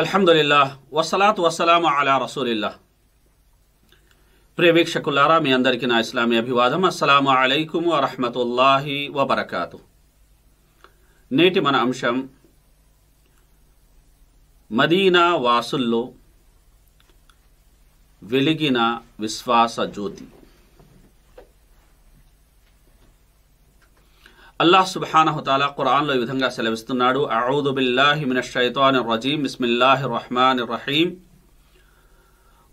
అల్హమ్దుల్లా వసలాత్ వసలాం అలా రసూలిల్లా ప్రేవీక్షకులారా మీ అందరికీ నా ఇస్లామీ అభివాదం అస్సలం అలైకుం వరహమతుల్లాహి వబర్కాతు నేటి మన అంశం మదీనా వాసుల్లో వెలిగిన విశ్వాస జ్యోతి అల్లాహ్ సుబానహుతాలా ఖురాన్లో ఈ విధంగా సెలవిస్తున్నాడు అఊదు బిల్లాహి మిన షైతాన్ రజీం బిస్మిల్లాహి రహమాన్ రహీం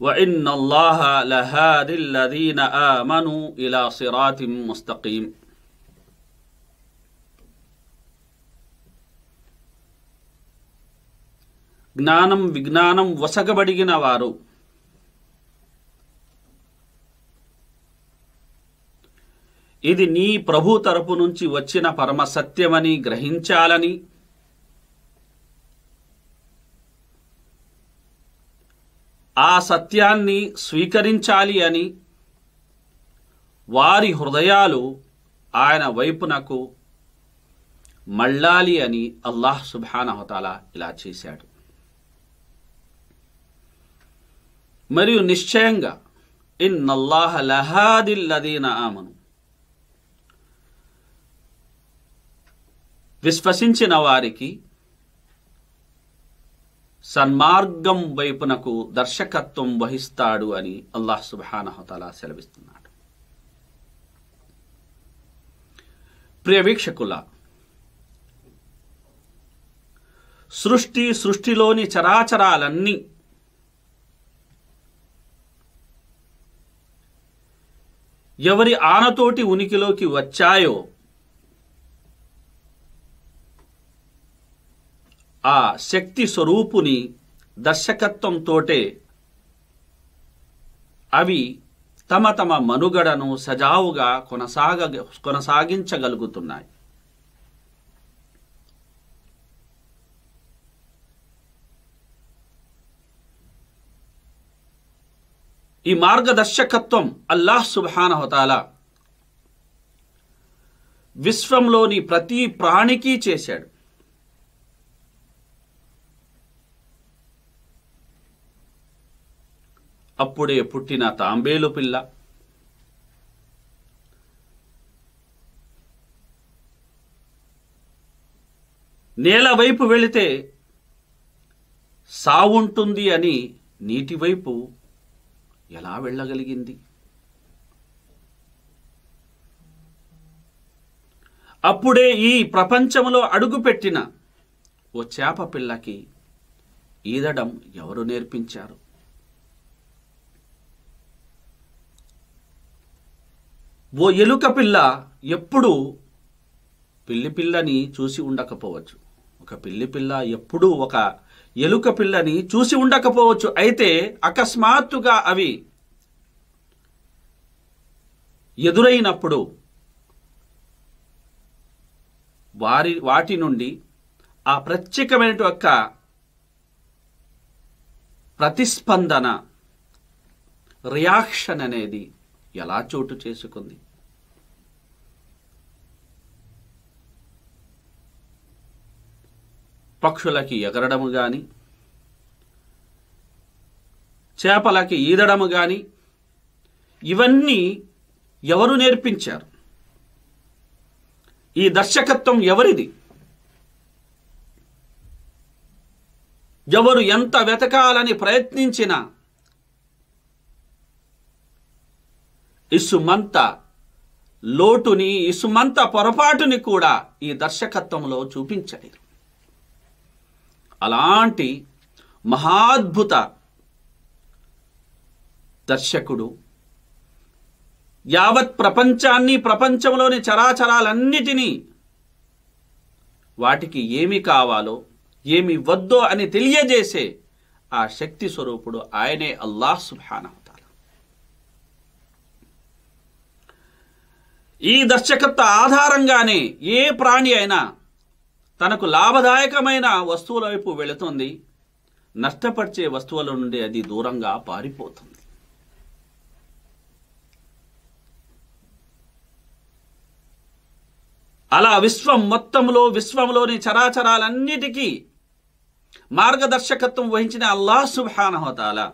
وإن الله لهادي الذين آمنوا إلى صراط مستقيم జ్ఞానం విజ్ఞానం వసగబడిగిన వారు ఇది నీ ప్రభు తరపు నుంచి వచ్చిన పరమ సత్యమని గ్రహించాలని ఆ సత్యాన్ని స్వీకరించాలి అని వారి హృదయాలు ఆయన వైపునకు మళ్ళాలి అని అల్లాహ్ సుభానహతాల ఇలా చేశాడు మరియు నిశ్చయంగా ఇన్నల్లాహ లహాదిల్లదీన ఆమను విశ్వసించిన వారికి సన్మార్గం వైపునకు దర్శకత్వం వహిస్తాడు అని అల్లాహ్ సుబానహతల సెలవిస్తున్నాడు ప్రియ వీక్షకుల సృష్టి సృష్టిలోని చరాచరాలన్నీ ఎవరి ఆనతోటి ఉనికిలోకి వచ్చాయో ఆ శక్తి స్వరూపుని దర్శకత్వంతోటే అవి తమ తమ మనుగడను సజావుగా కొనసాగ కొనసాగించగలుగుతున్నాయి ఈ మార్గదర్శకత్వం అల్లాహ్ సుబానహతాల విశ్వంలోని ప్రతి ప్రాణికి చేశాడు అప్పుడే పుట్టిన తాంబేలు పిల్ల నేల వైపు వెళితే సావుంటుంది అని నీటివైపు ఎలా వెళ్ళగలిగింది అప్పుడే ఈ ప్రపంచంలో అడుగుపెట్టిన ఓ చేప పిల్లకి ఈదడం ఎవరు నేర్పించారు ఓ ఎలుక పిల్ల ఎప్పుడు పిల్లి పిల్లని చూసి ఉండకపోవచ్చు ఒక పిల్లి పిల్ల ఎప్పుడూ ఒక ఎలుక పిల్లని చూసి ఉండకపోవచ్చు అయితే అకస్మాత్తుగా అవి ఎదురైనప్పుడు వారి వాటి నుండి ఆ ప్రత్యేకమైన యొక్క ప్రతిస్పందన రియాక్షన్ అనేది ఎలా చోటు చేసుకుంది పక్షులకి ఎగరడము కానీ చేపలకి ఈదడము కానీ ఇవన్నీ ఎవరు నేర్పించారు ఈ దర్శకత్వం ఎవరిది ఎవరు ఎంత వెతకాలని ప్రయత్నించినా ఇసుమంత లోటుని ఇసుమంత పొరపాటుని కూడా ఈ దర్శకత్వంలో చూపించలేరు అలాంటి మహాద్భుత దర్శకుడు యావత్ ప్రపంచాన్ని ప్రపంచంలోని చరాచరాలన్నిటినీ వాటికి ఏమి కావాలో ఏమి వద్దో అని తెలియజేసే ఆ శక్తి స్వరూపుడు ఆయనే అల్లాహ్ సుభానవుత ఈ దర్శకత్వ ఆధారంగానే ఏ ప్రాణి అయినా తనకు లాభదాయకమైన వస్తువుల వైపు వెళుతుంది నష్టపరిచే వస్తువుల నుండి అది దూరంగా పారిపోతుంది అలా విశ్వం మొత్తంలో విశ్వంలోని చరాచరాలన్నిటికీ మార్గదర్శకత్వం వహించిన అల్లా సుభానహోతాలా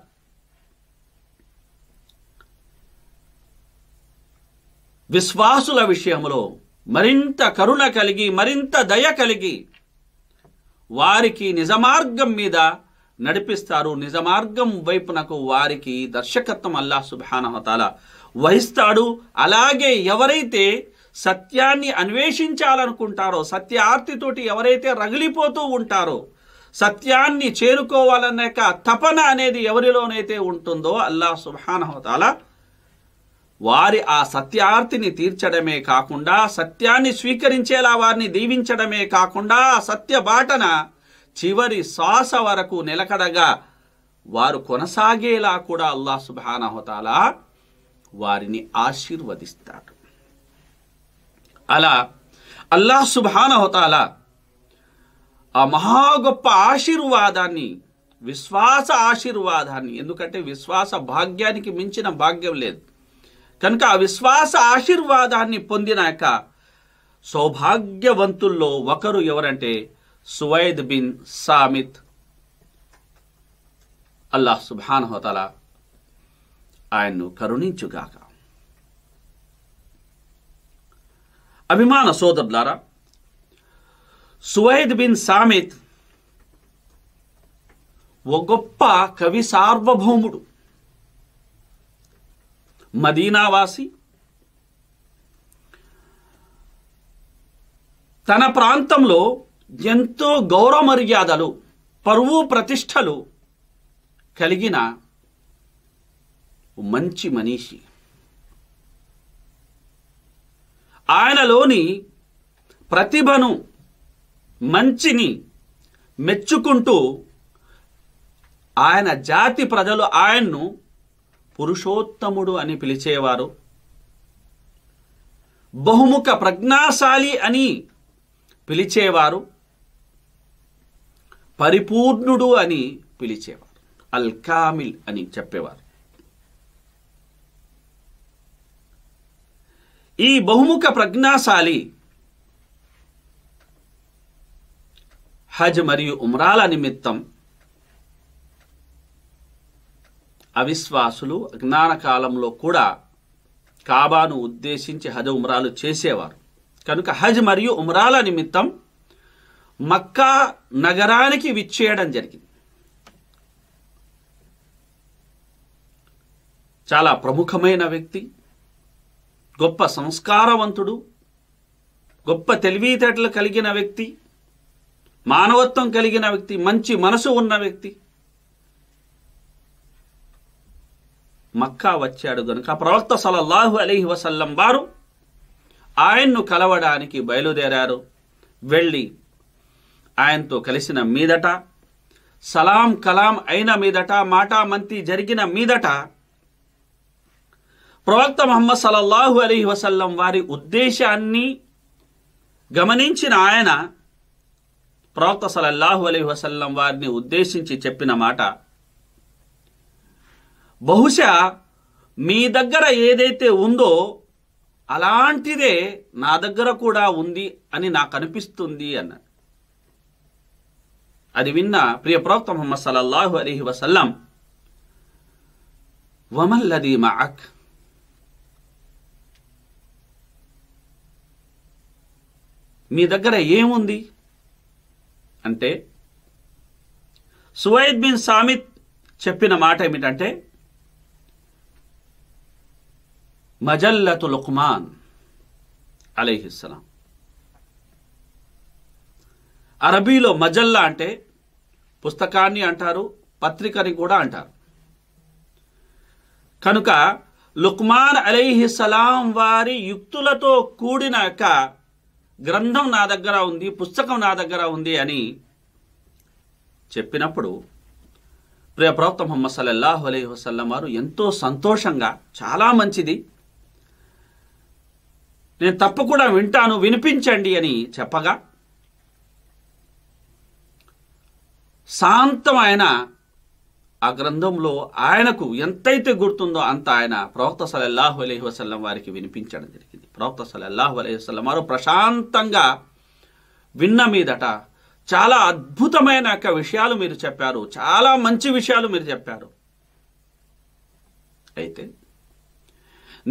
విశ్వాసుల విషయంలో మరింత కరుణ కలిగి మరింత దయ కలిగి వారికి నిజమార్గం మీద నడిపిస్తారు నిజమార్గం వైపునకు వారికి దర్శకత్వం అల్లా సుభానహతాల వహిస్తాడు అలాగే ఎవరైతే సత్యాన్ని అన్వేషించాలనుకుంటారో సత్య ఆర్తితోటి ఎవరైతే రగిలిపోతూ ఉంటారో సత్యాన్ని చేరుకోవాలనే తపన అనేది ఎవరిలోనైతే ఉంటుందో అల్లా సుభానహతాల వారి ఆ సత్యార్థిని తీర్చడమే కాకుండా సత్యాన్ని స్వీకరించేలా వారిని దీవించడమే కాకుండా సత్య బాటన చివరి శ్వాస వరకు నిలకడగా వారు కొనసాగేలా కూడా అల్లా సుబానహోతాలా వారిని ఆశీర్వదిస్తాడు అలా అల్లాహ్ సుబానహోతాలా ఆ మహా గొప్ప ఆశీర్వాదాన్ని విశ్వాస ఆశీర్వాదాన్ని ఎందుకంటే విశ్వాస భాగ్యానికి మించిన భాగ్యం లేదు కనుక ఆ విశ్వాస ఆశీర్వాదాన్ని పొందినాక సౌభాగ్యవంతుల్లో ఒకరు ఎవరంటే సువైద్ బిన్ సామిత్ అల్లాహ్ హోతల ఆయన్ను కరుణించుగాక అభిమాన సోదరులారా సువైద్ బిన్ సామిత్ ఓ గొప్ప కవి సార్వభౌముడు మదీనావాసి తన ప్రాంతంలో ఎంతో గౌరవ మర్యాదలు పరువు ప్రతిష్టలు కలిగిన మంచి మనిషి ఆయనలోని ప్రతిభను మంచిని మెచ్చుకుంటూ ఆయన జాతి ప్రజలు ఆయన్ను పురుషోత్తముడు అని పిలిచేవారు బహుముఖ ప్రజ్ఞాశాలి అని పిలిచేవారు పరిపూర్ణుడు అని పిలిచేవారు అల్ కామిల్ అని చెప్పేవారు ఈ బహుముఖ ప్రజ్ఞాశాలి హజ్ మరియు ఉమ్రాల నిమిత్తం అవిశ్వాసులు అజ్ఞాన కాలంలో కూడా కాబాను ఉద్దేశించి హజ్ ఉమరాలు చేసేవారు కనుక హజ్ మరియు ఉమరాల నిమిత్తం మక్కా నగరానికి విచ్చేయడం జరిగింది చాలా ప్రముఖమైన వ్యక్తి గొప్ప సంస్కారవంతుడు గొప్ప తెలివితేటలు కలిగిన వ్యక్తి మానవత్వం కలిగిన వ్యక్తి మంచి మనసు ఉన్న వ్యక్తి మక్కా వచ్చాడు గనుక ప్రవక్త సలల్లాహు అలీహి వసల్లం వారు ఆయన్ను కలవడానికి బయలుదేరారు వెళ్ళి ఆయనతో కలిసిన మీదట సలాం కలాం అయిన మీదట మాటామంతి జరిగిన మీదట ప్రవక్త మహమ్మద్ సలల్లాహు అలీ వసల్లం వారి ఉద్దేశాన్ని గమనించిన ఆయన ప్రవక్త సలల్లాహు అలీ వసల్లం వారిని ఉద్దేశించి చెప్పిన మాట బహుశా మీ దగ్గర ఏదైతే ఉందో అలాంటిదే నా దగ్గర కూడా ఉంది అని నాకు అనిపిస్తుంది అన్నాడు అది విన్న ప్రియ ప్రవక్త మొహమ్మద్ సలల్లాహు అలీహి వసల్లం వమల్లది మాక్ మీ దగ్గర ఏముంది అంటే సువైద్ బిన్ సామిత్ చెప్పిన మాట ఏమిటంటే మజల్లతు లుక్మాన్ అలీహిస్సలాం అరబీలో మజల్లా అంటే పుస్తకాన్ని అంటారు పత్రికని కూడా అంటారు కనుక లుక్మాన్ అలైహిస్సలాం వారి యుక్తులతో కూడిన గ్రంథం నా దగ్గర ఉంది పుస్తకం నా దగ్గర ఉంది అని చెప్పినప్పుడు ప్రియ ప్రవక్త మొహమ్మద్ సల్లల్లాహు అలైహి వసల్లం వారు ఎంతో సంతోషంగా చాలా మంచిది నేను తప్పకుండా వింటాను వినిపించండి అని చెప్పగా శాంతం ఆయన ఆ గ్రంథంలో ఆయనకు ఎంతైతే గుర్తుందో అంత ఆయన ప్రవక్త సలహు అలహి వసలం వారికి వినిపించడం జరిగింది ప్రవక్త సలహు అలహి వసలం వారు ప్రశాంతంగా విన్న మీదట చాలా అద్భుతమైన యొక్క విషయాలు మీరు చెప్పారు చాలా మంచి విషయాలు మీరు చెప్పారు అయితే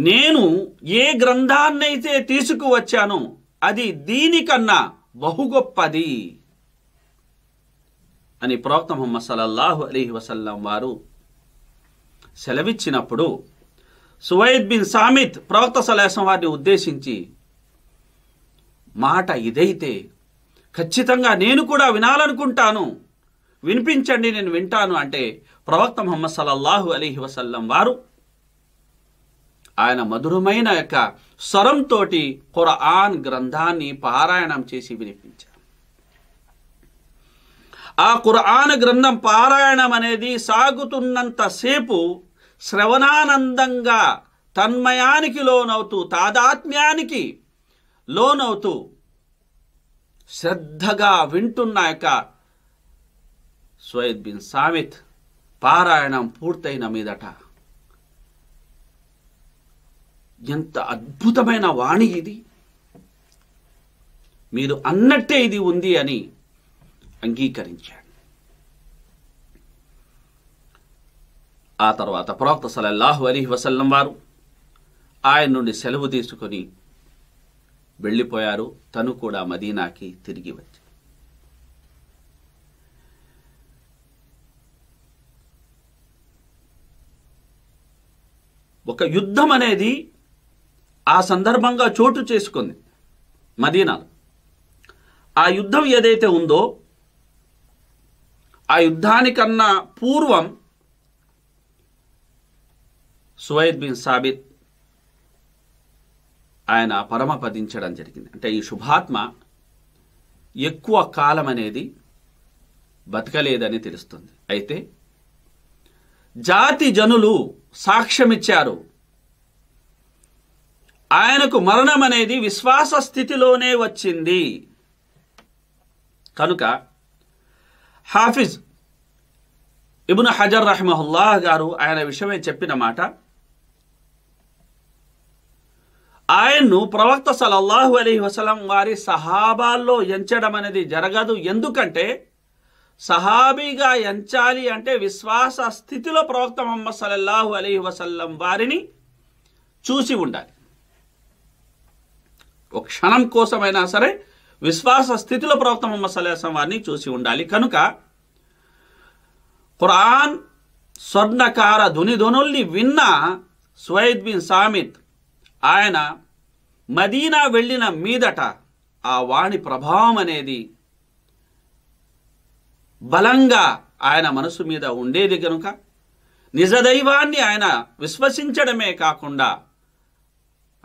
నేను ఏ గ్రంథాన్నైతే తీసుకువచ్చానో అది దీనికన్నా బహు గొప్పది అని ప్రవక్త మొహమ్మద్ సలల్లాహు అలీహి వసల్లం వారు సెలవిచ్చినప్పుడు సువైద్ బిన్ సామిత్ ప్రవక్త సలేసం వారిని ఉద్దేశించి మాట ఇదైతే ఖచ్చితంగా నేను కూడా వినాలనుకుంటాను వినిపించండి నేను వింటాను అంటే ప్రవక్త మొహమ్మద్ సలల్లాహు అలీహి వసల్లం వారు ఆయన మధురమైన యొక్క స్వరంతో ఆన్ గ్రంథాన్ని పారాయణం చేసి వినిపించారు ఆ ఆన్ గ్రంథం పారాయణం అనేది సాగుతున్నంతసేపు శ్రవణానందంగా తన్మయానికి లోనవుతూ తాదాత్మ్యానికి లోనవుతూ శ్రద్ధగా వింటున్న యొక్క సోయద్ బిన్ సామిత్ పారాయణం పూర్తయిన మీదట ఎంత అద్భుతమైన వాణి ఇది మీరు అన్నట్టే ఇది ఉంది అని అంగీకరించాడు ఆ తర్వాత ప్రవక్త సలహు అలీ వసల్లం వారు ఆయన నుండి సెలవు తీసుకొని వెళ్ళిపోయారు తను కూడా మదీనాకి తిరిగి వచ్చి ఒక యుద్ధం అనేది ఆ సందర్భంగా చోటు చేసుకుంది మదీనాలో ఆ యుద్ధం ఏదైతే ఉందో ఆ యుద్ధానికన్నా పూర్వం సువైద్ బిన్ సాబిత్ ఆయన పరమపదించడం జరిగింది అంటే ఈ శుభాత్మ ఎక్కువ కాలం అనేది బతకలేదని తెలుస్తుంది అయితే జాతి జనులు సాక్ష్యమిచ్చారు ఆయనకు మరణం అనేది విశ్వాస స్థితిలోనే వచ్చింది కనుక హాఫిజ్ ఇబున్ హజర్ రహమహుల్లాహ్ గారు ఆయన విషయమే చెప్పిన మాట ఆయన్ను ప్రవక్త సలల్లాహు అలీ వసలం వారి సహాబాల్లో ఎంచడం అనేది జరగదు ఎందుకంటే సహాబీగా ఎంచాలి అంటే విశ్వాస స్థితిలో ప్రవక్త మొహమ్మద్ సలల్లాహు అలీ వసల్లం వారిని చూసి ఉండాలి ఒక క్షణం కోసమైనా సరే విశ్వాస స్థితిలో ప్రవక్త ముహమ్మద్ వారిని చూసి ఉండాలి కనుక ఖురాన్ స్వర్ణకార ధునిధనుల్ని విన్న స్వైద్ బిన్ సామిత్ ఆయన మదీనా వెళ్ళిన మీదట ఆ వాణి ప్రభావం అనేది బలంగా ఆయన మనసు మీద ఉండేది కనుక నిజదైవాన్ని ఆయన విశ్వసించడమే కాకుండా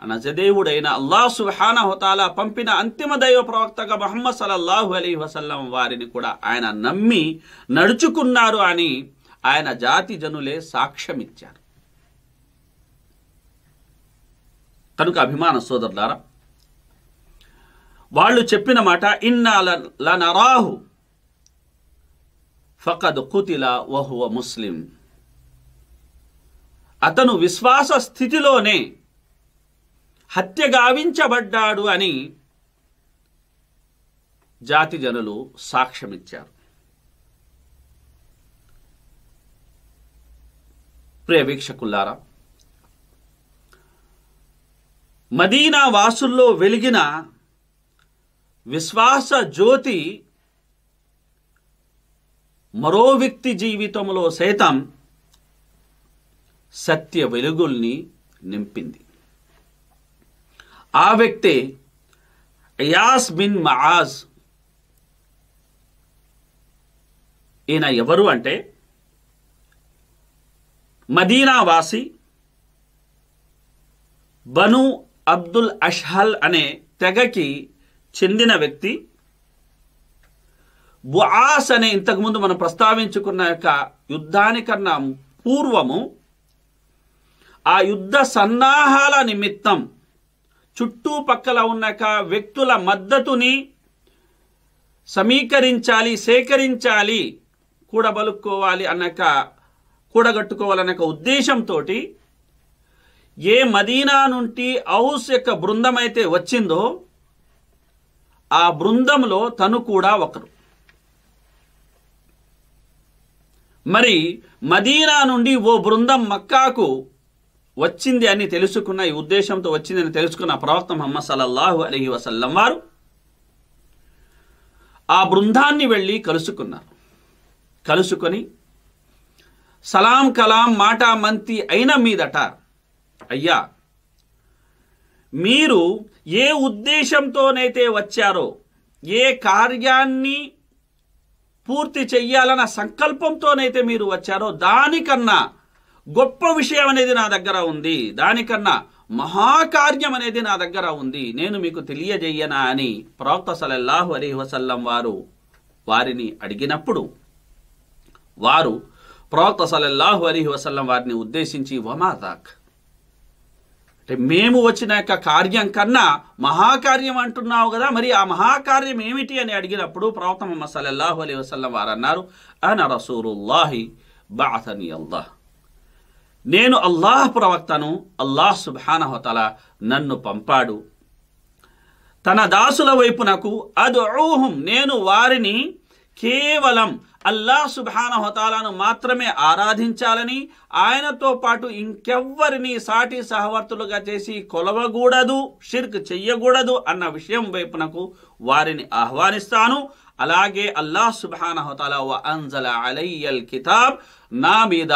అనజదేవుడైన అల్లా సుహానహుతాలా పంపిన అంతిమ దైవ ప్రవక్తగా మహమ్మద్ సలల్లాహు అలీ వసల్లం వారిని కూడా ఆయన నమ్మి నడుచుకున్నారు అని ఆయన జాతి జనులే సాక్ష్యమిచ్చారు కనుక అభిమాన సోదరులారా వాళ్ళు చెప్పిన మాట ఇన్నాహు ఫకద్ కుతిల వహువ ముస్లిం అతను విశ్వాస స్థితిలోనే హత్య గావించబడ్డాడు అని జాతి జనులు సాక్ష్యమిచ్చారు ప్రియ మదీనా వాసుల్లో వెలిగిన విశ్వాస జ్యోతి మరో వ్యక్తి జీవితంలో సైతం సత్య వెలుగుల్ని నింపింది ఆ వ్యక్తి అయాస్ బిన్ మహాజ్ ఈయన ఎవరు అంటే మదీనా వాసి బను అబ్దుల్ అష్హల్ అనే తెగకి చెందిన వ్యక్తి బుఆస్ అనే ఇంతకుముందు మనం ప్రస్తావించుకున్న యొక్క యుద్ధానికన్నా పూర్వము ఆ యుద్ధ సన్నాహాల నిమిత్తం చుట్టుపక్కల ఉన్న వ్యక్తుల మద్దతుని సమీకరించాలి సేకరించాలి కూడబలుక్కోవాలి అన్నక కూడగట్టుకోవాలన్న ఉద్దేశంతో ఏ మదీనా నుండి ఔస్ యొక్క బృందం అయితే వచ్చిందో ఆ బృందంలో తను కూడా ఒకరు మరి మదీనా నుండి ఓ బృందం మక్కాకు వచ్చింది అని తెలుసుకున్న ఈ ఉద్దేశంతో వచ్చింది అని తెలుసుకున్న ప్రవక్త మహమ్మద్ సలల్లాహు అలీ వసల్లం వారు ఆ బృందాన్ని వెళ్ళి కలుసుకున్నారు కలుసుకొని సలాం కలాం మాట మంతి అయిన మీదట అయ్యా మీరు ఏ ఉద్దేశంతోనైతే వచ్చారో ఏ కార్యాన్ని పూర్తి చెయ్యాలన్న సంకల్పంతోనైతే మీరు వచ్చారో దానికన్నా గొప్ప విషయం అనేది నా దగ్గర ఉంది దానికన్నా మహాకార్యం అనేది నా దగ్గర ఉంది నేను మీకు తెలియజేయనా అని ప్రవక్త సలల్లాహు అలీ వసల్లం వారు వారిని అడిగినప్పుడు వారు ప్రవక్త సలల్లాహు అలీ వసల్లం వారిని ఉద్దేశించి వమాదాక్ అంటే మేము వచ్చిన యొక్క కార్యం కన్నా మహాకార్యం అంటున్నావు కదా మరి ఆ మహాకార్యం ఏమిటి అని అడిగినప్పుడు ప్రవక్త మహమ్మద్ సల్లల్లాహు అలీ వసల్లం వారు అన్నారు అన రసూరుల్లాహి బాసని అల్లాహ్ నేను అల్లాహ్ ప్రవక్తను అల్లాహ్ సుబానహతల నన్ను పంపాడు తన దాసుల వైపు నాకు అదూహం నేను వారిని కేవలం అల్లాహ్ సుబానహతాలను మాత్రమే ఆరాధించాలని ఆయనతో పాటు ఇంకెవ్వరిని సాటి సహవర్తులుగా చేసి కొలవకూడదు షిర్క్ చెయ్యకూడదు అన్న విషయం వైపునకు వారిని ఆహ్వానిస్తాను అలాగే అల్లాహ్ సుబానహతాల వ అంజల అలయ్యల్ కితాబ్ నా మీద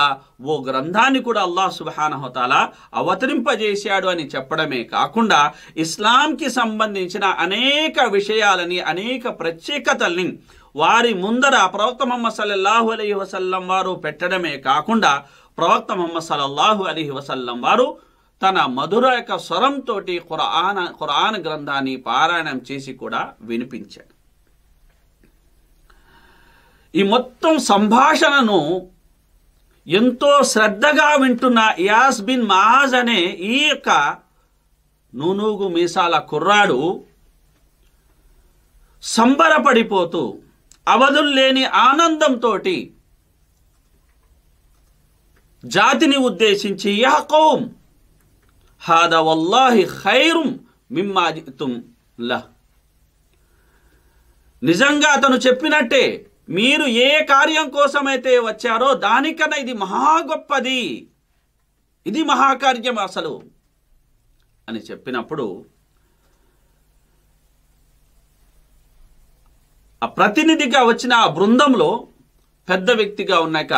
ఓ గ్రంథాన్ని కూడా అల్లా సుబానహతాల అవతరింపజేశాడు అని చెప్పడమే కాకుండా ఇస్లాంకి సంబంధించిన అనేక విషయాలని అనేక ప్రత్యేకతల్ని వారి ముందర ప్రవక్త మొహమ్మద్ సల్లల్లాహు అలీ వసల్లం వారు పెట్టడమే కాకుండా ప్రవక్త మొహమ్మద్ సల్లల్లాహు అలీ వసల్లం వారు తన మధుర యొక్క స్వరంతో ఖురాన్ ఖురాన్ గ్రంథాన్ని పారాయణం చేసి కూడా వినిపించాడు ఈ మొత్తం సంభాషణను ఎంతో శ్రద్ధగా వింటున్న యాస్ బిన్ మహాజ్ అనే ఈ యొక్క నూనూగు మీసాల కుర్రాడు సంబరపడిపోతూ అవధుల్లేని ఆనందంతో జాతిని ఉద్దేశించి యహకోం హాద వల్లాహి ఖైరుం మిమ్మాజితుం లహ్ నిజంగా అతను చెప్పినట్టే మీరు ఏ కార్యం కోసమైతే వచ్చారో దానికన్నా ఇది మహా గొప్పది ఇది మహాకార్యం అసలు అని చెప్పినప్పుడు ఆ ప్రతినిధిగా వచ్చిన ఆ బృందంలో పెద్ద వ్యక్తిగా ఉన్నాక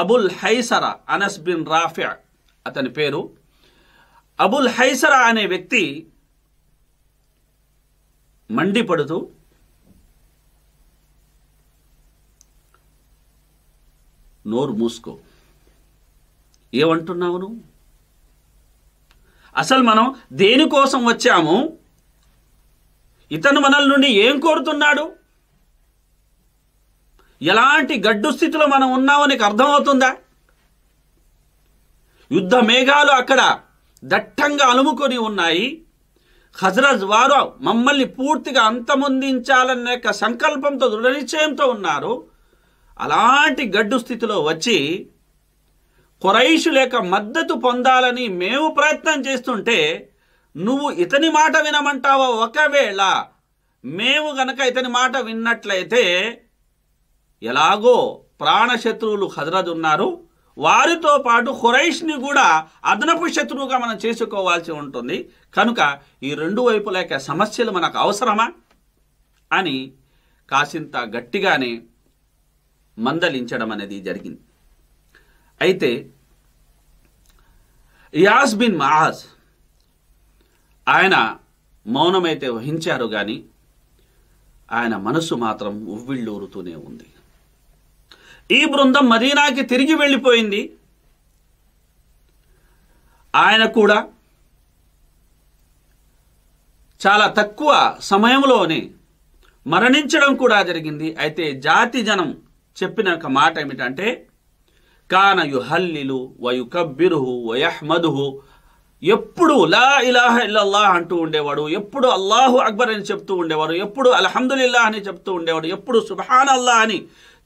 Abul Haisara Anas bin Rafia అతని పేరు అబుల్ హైసరా అనే వ్యక్తి మండిపడుతూ నోరు మూసుకో ఏమంటున్నావు నువ్వు అసలు మనం దేనికోసం వచ్చాము ఇతను మనల్ నుండి ఏం కోరుతున్నాడు ఎలాంటి గడ్డు స్థితిలో మనం ఉన్నావు నీకు అర్థమవుతుందా యుద్ధ మేఘాలు అక్కడ దట్టంగా అలుముకొని ఉన్నాయి హజరజ్ వారు మమ్మల్ని పూర్తిగా అంతమొందించాలనే సంకల్పంతో దృఢనిశ్చయంతో ఉన్నారు అలాంటి గడ్డు స్థితిలో వచ్చి కొరైషు లేక మద్దతు పొందాలని మేము ప్రయత్నం చేస్తుంటే నువ్వు ఇతని మాట వినమంటావో ఒకవేళ మేము గనక ఇతని మాట విన్నట్లయితే ఎలాగో ప్రాణశత్రువులు హజరదు ఉన్నారు వారితో పాటు హురైష్ని కూడా అదనపు శత్రువుగా మనం చేసుకోవాల్సి ఉంటుంది కనుక ఈ రెండు వైపుల సమస్యలు మనకు అవసరమా అని కాసింత గట్టిగానే మందలించడం అనేది జరిగింది అయితే యాస్ బిన్ మహాజ్ ఆయన మౌనమైతే వహించారు కానీ ఆయన మనసు మాత్రం ఉవ్విళ్ళూరుతూనే ఉంది ఈ బృందం మదీనాకి తిరిగి వెళ్ళిపోయింది ఆయన కూడా చాలా తక్కువ సమయంలోనే మరణించడం కూడా జరిగింది అయితే జాతి జనం చెప్పిన ఒక మాట ఏమిటంటే కాన యుహల్లిలు కబ్బిరుహు వయహ్మదుహు ఎప్పుడు లా ఇలాహ ఇల్లల్లాహ్ అంటూ ఉండేవాడు ఎప్పుడు అల్లాహు అక్బర్ అని చెప్తూ ఉండేవాడు ఎప్పుడు అల్హమ్దుల్లా అని చెప్తూ ఉండేవాడు ఎప్పుడు సుబహాన్ అల్లా అని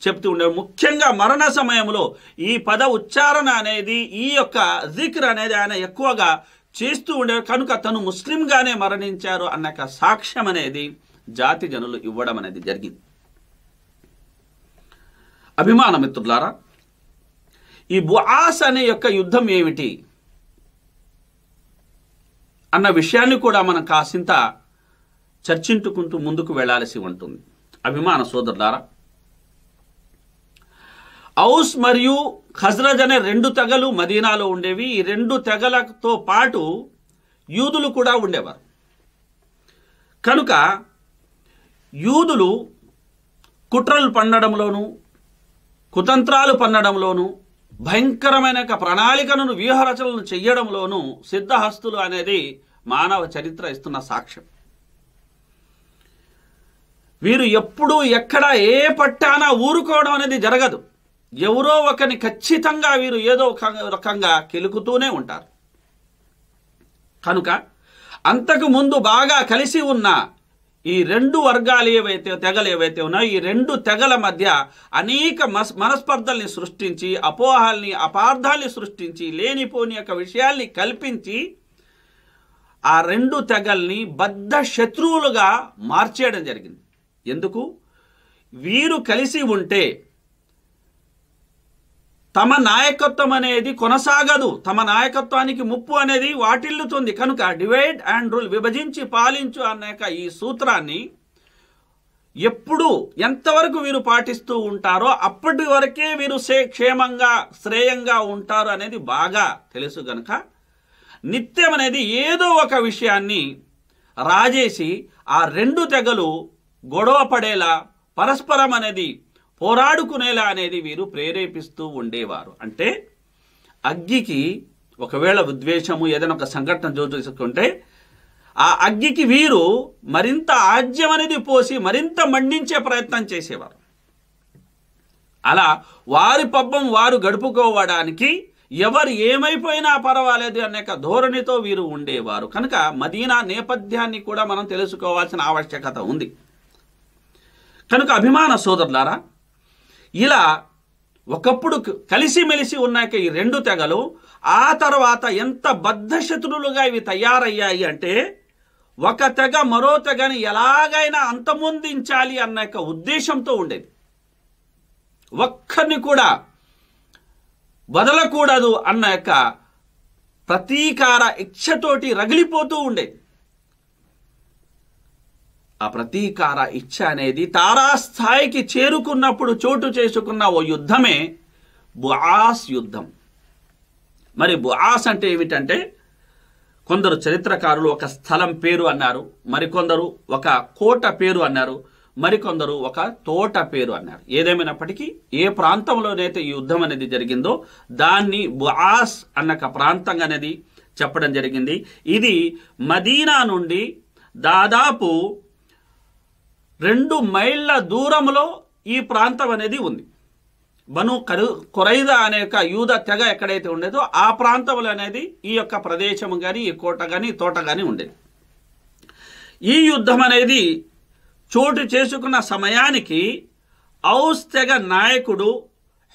చెప్తూ ఉండేవాడు ముఖ్యంగా మరణ సమయంలో ఈ పద ఉచ్చారణ అనేది ఈ యొక్క జిక్ర్ అనేది ఆయన ఎక్కువగా చేస్తూ ఉండేవాడు కనుక తను ముస్లింగానే మరణించారు అన్న సాక్ష్యం అనేది జాతి జనులు ఇవ్వడం అనేది జరిగింది అభిమాన మిత్రులారా ఈ బుఆస్ అనే యొక్క యుద్ధం ఏమిటి అన్న విషయాన్ని కూడా మనం కాసింత చర్చించుకుంటూ ముందుకు వెళ్లాల్సి ఉంటుంది అభిమాన సోదరులారా ఔస్ మరియు ఖజ్రజ్ అనే రెండు తెగలు మదీనాలో ఉండేవి ఈ రెండు తెగలతో పాటు యూదులు కూడా ఉండేవారు కనుక యూదులు కుట్రలు పండడంలోనూ కుతంత్రాలు పన్నడంలోనూ భయంకరమైన ప్రణాళికను వ్యూహరచనలు చెయ్యడంలోనూ సిద్ధహస్తులు అనేది మానవ చరిత్ర ఇస్తున్న సాక్ష్యం వీరు ఎప్పుడూ ఎక్కడ ఏ పట్టానా ఊరుకోవడం అనేది జరగదు ఎవరో ఒకరిని ఖచ్చితంగా వీరు ఏదో ఒక రకంగా కెలుకుతూనే ఉంటారు కనుక అంతకు ముందు బాగా కలిసి ఉన్న ఈ రెండు వర్గాలు ఏవైతే తెగలు ఏవైతే ఉన్నాయో ఈ రెండు తెగల మధ్య అనేక మస్ మనస్పర్ధల్ని సృష్టించి అపోహల్ని అపార్థాల్ని సృష్టించి లేనిపోని యొక్క విషయాల్ని కల్పించి ఆ రెండు తెగల్ని బద్ధ శత్రువులుగా మార్చేయడం జరిగింది ఎందుకు వీరు కలిసి ఉంటే తమ నాయకత్వం అనేది కొనసాగదు తమ నాయకత్వానికి ముప్పు అనేది వాటిల్లుతుంది కనుక డివైడ్ అండ్ రూల్ విభజించి పాలించు అనేక ఈ సూత్రాన్ని ఎప్పుడు ఎంతవరకు వీరు పాటిస్తూ ఉంటారో అప్పటి వరకే వీరు క్షేమంగా శ్రేయంగా ఉంటారు అనేది బాగా తెలుసు గనక నిత్యం అనేది ఏదో ఒక విషయాన్ని రాజేసి ఆ రెండు తెగలు గొడవ పడేలా పరస్పరం అనేది పోరాడుకునేలా అనేది వీరు ప్రేరేపిస్తూ ఉండేవారు అంటే అగ్గికి ఒకవేళ ఉద్వేషము ఏదైనా ఒక సంఘటన చూసుకుంటే ఆ అగ్గికి వీరు మరింత ఆజ్యం అనేది పోసి మరింత మండించే ప్రయత్నం చేసేవారు అలా వారి పబ్బం వారు గడుపుకోవడానికి ఎవరు ఏమైపోయినా పర్వాలేదు అనేక ధోరణితో వీరు ఉండేవారు కనుక మదీనా నేపథ్యాన్ని కూడా మనం తెలుసుకోవాల్సిన ఆవశ్యకత ఉంది కనుక అభిమాన సోదరులారా ఇలా ఒకప్పుడు కలిసిమెలిసి ఉన్నాక ఈ రెండు తెగలు ఆ తర్వాత ఎంత బద్ధశత్రులుగా ఇవి తయారయ్యాయి అంటే ఒక తెగ మరో తెగని ఎలాగైనా అంతమొందించాలి అన్న యొక్క ఉద్దేశంతో ఉండేది ఒక్కరిని కూడా వదలకూడదు అన్న యొక్క ప్రతీకార ఇచ్ఛతోటి రగిలిపోతూ ఉండేది ఆ ప్రతీకార ఇచ్చ అనేది తారాస్థాయికి చేరుకున్నప్పుడు చోటు చేసుకున్న ఓ యుద్ధమే బుఆస్ యుద్ధం మరి బుఆస్ అంటే ఏమిటంటే కొందరు చరిత్రకారులు ఒక స్థలం పేరు అన్నారు మరికొందరు ఒక కోట పేరు అన్నారు మరికొందరు ఒక తోట పేరు అన్నారు ఏదేమైనప్పటికీ ఏ ప్రాంతంలోనైతే ఈ యుద్ధం అనేది జరిగిందో దాన్ని బుఆస్ ఒక ప్రాంతం అనేది చెప్పడం జరిగింది ఇది మదీనా నుండి దాదాపు రెండు మైళ్ళ దూరంలో ఈ ప్రాంతం అనేది ఉంది బను కరు కొరైద అనే యొక్క యూద తెగ ఎక్కడైతే ఉండేదో ఆ ప్రాంతంలో అనేది ఈ యొక్క ప్రదేశం కానీ ఈ కోట కానీ తోట కానీ ఉండేది ఈ యుద్ధం అనేది చోటు చేసుకున్న సమయానికి ఔస్ తెగ నాయకుడు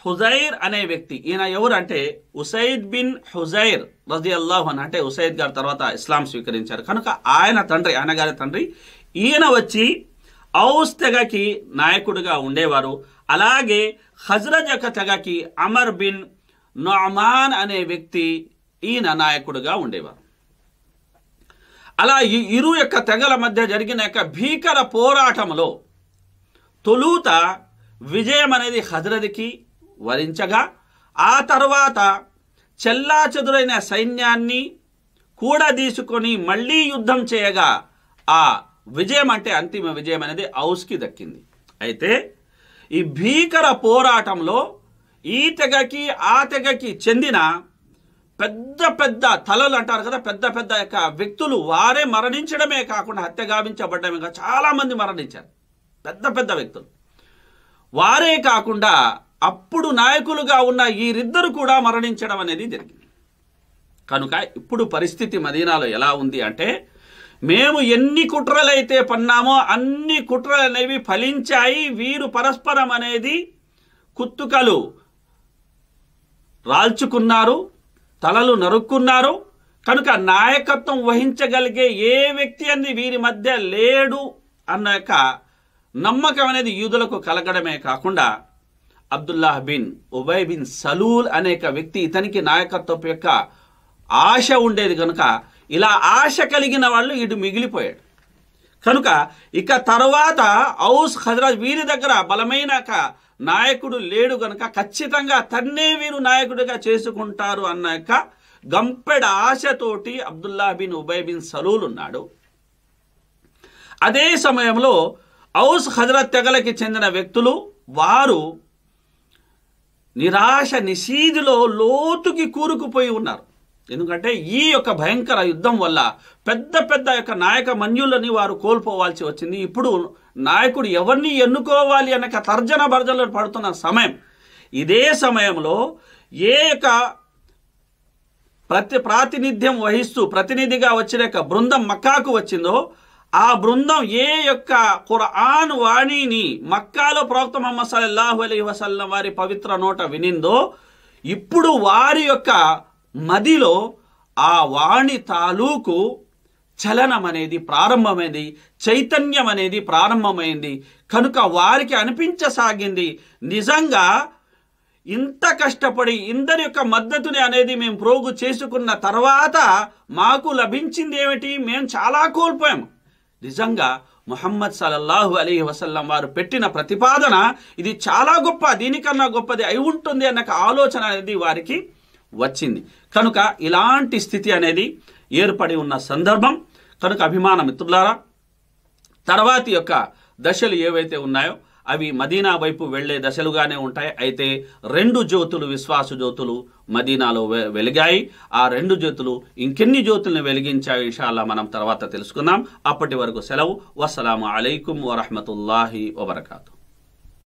హుజైర్ అనే వ్యక్తి ఈయన ఎవరు అంటే ఉసైద్ బిన్ హుజైర్ రజీ అల్లాహన్ అంటే ఉసైద్ గారి తర్వాత ఇస్లాం స్వీకరించారు కనుక ఆయన తండ్రి ఆయన గారి తండ్రి ఈయన వచ్చి ఔస్ తెగకి నాయకుడిగా ఉండేవారు అలాగే హజ్రజ్ యొక్క తెగకి అమర్ బిన్ నొమాన్ అనే వ్యక్తి ఈయన నాయకుడిగా ఉండేవారు అలా ఈ ఇరు యొక్క తెగల మధ్య జరిగిన యొక్క భీకర పోరాటంలో తొలుత విజయం అనేది హజరత్కి వరించగా ఆ తర్వాత చెల్లా చెదురైన సైన్యాన్ని తీసుకొని మళ్ళీ యుద్ధం చేయగా ఆ విజయం అంటే అంతిమ విజయం అనేది ఔస్కి దక్కింది అయితే ఈ భీకర పోరాటంలో ఈ తెగకి ఆ తెగకి చెందిన పెద్ద పెద్ద తలలు అంటారు కదా పెద్ద పెద్ద యొక్క వ్యక్తులు వారే మరణించడమే కాకుండా హత్య గావించబడ్డమే కాదు చాలామంది మరణించారు పెద్ద పెద్ద వ్యక్తులు వారే కాకుండా అప్పుడు నాయకులుగా ఉన్న వీరిద్దరు కూడా మరణించడం అనేది జరిగింది కనుక ఇప్పుడు పరిస్థితి మదీనాలో ఎలా ఉంది అంటే మేము ఎన్ని కుట్రలైతే పన్నామో అన్ని కుట్రలు అనేవి ఫలించాయి వీరు పరస్పరం అనేది కుత్తుకలు రాల్చుకున్నారు తలలు నరుక్కున్నారు కనుక నాయకత్వం వహించగలిగే ఏ వ్యక్తి అని వీరి మధ్య లేడు అన్న యొక్క నమ్మకం అనేది యూదులకు కలగడమే కాకుండా Abdullah bin Ubay bin Salul అనే వ్యక్తి ఇతనికి నాయకత్వం యొక్క ఆశ ఉండేది కనుక ఇలా ఆశ కలిగిన వాళ్ళు ఇటు మిగిలిపోయాడు కనుక ఇక తర్వాత ఔస్ హజరాజ్ వీరి దగ్గర బలమైన నాయకుడు లేడు గనక ఖచ్చితంగా తన్నే వీరు నాయకుడిగా చేసుకుంటారు అన్న యొక్క గంపెడ ఆశతోటి Abdullah bin Ubay bin Salul ఉన్నాడు అదే సమయంలో ఔస్ హజరత్ తెగలకి చెందిన వ్యక్తులు వారు నిరాశ నిషీధిలో లోతుకి కూరుకుపోయి ఉన్నారు ఎందుకంటే ఈ యొక్క భయంకర యుద్ధం వల్ల పెద్ద పెద్ద యొక్క నాయక మన్యులని వారు కోల్పోవాల్సి వచ్చింది ఇప్పుడు నాయకుడు ఎవరిని ఎన్నుకోవాలి అనక తర్జన భర్జనలు పడుతున్న సమయం ఇదే సమయంలో ఏ యొక్క ప్రతి ప్రాతినిధ్యం వహిస్తూ ప్రతినిధిగా వచ్చిన యొక్క బృందం మక్కాకు వచ్చిందో ఆ బృందం ఏ యొక్క ఖురాన్ వాణిని మక్కాలో ప్రవక్త మహమ్మద్ సల్లాహు అలీ వసల్లం వారి పవిత్ర నోట వినిందో ఇప్పుడు వారి యొక్క మదిలో ఆ వాణి తాలూకు చలనం అనేది ప్రారంభమైంది చైతన్యం అనేది ప్రారంభమైంది కనుక వారికి అనిపించసాగింది నిజంగా ఇంత కష్టపడి ఇందరి యొక్క మద్దతుని అనేది మేము ప్రోగు చేసుకున్న తర్వాత మాకు లభించింది ఏమిటి మేము చాలా కోల్పోయాము నిజంగా మొహమ్మద్ సలల్లాహు అలీ వసల్లం వారు పెట్టిన ప్రతిపాదన ఇది చాలా గొప్ప దీనికన్నా గొప్పది అయి ఉంటుంది అన్న ఆలోచన అనేది వారికి వచ్చింది కనుక ఇలాంటి స్థితి అనేది ఏర్పడి ఉన్న సందర్భం కనుక అభిమాన మిత్రులారా తర్వాతి యొక్క దశలు ఏవైతే ఉన్నాయో అవి మదీనా వైపు వెళ్లే దశలుగానే ఉంటాయి అయితే రెండు జ్యోతులు విశ్వాస జ్యోతులు మదీనాలో వెలిగాయి ఆ రెండు జ్యోతులు ఇంకెన్ని జ్యోతులను వెలిగించాయి విషయాల మనం తర్వాత తెలుసుకుందాం అప్పటి వరకు సెలవు వసలాం అలైకుం వరహమతుల్లాహి వబర్కాతు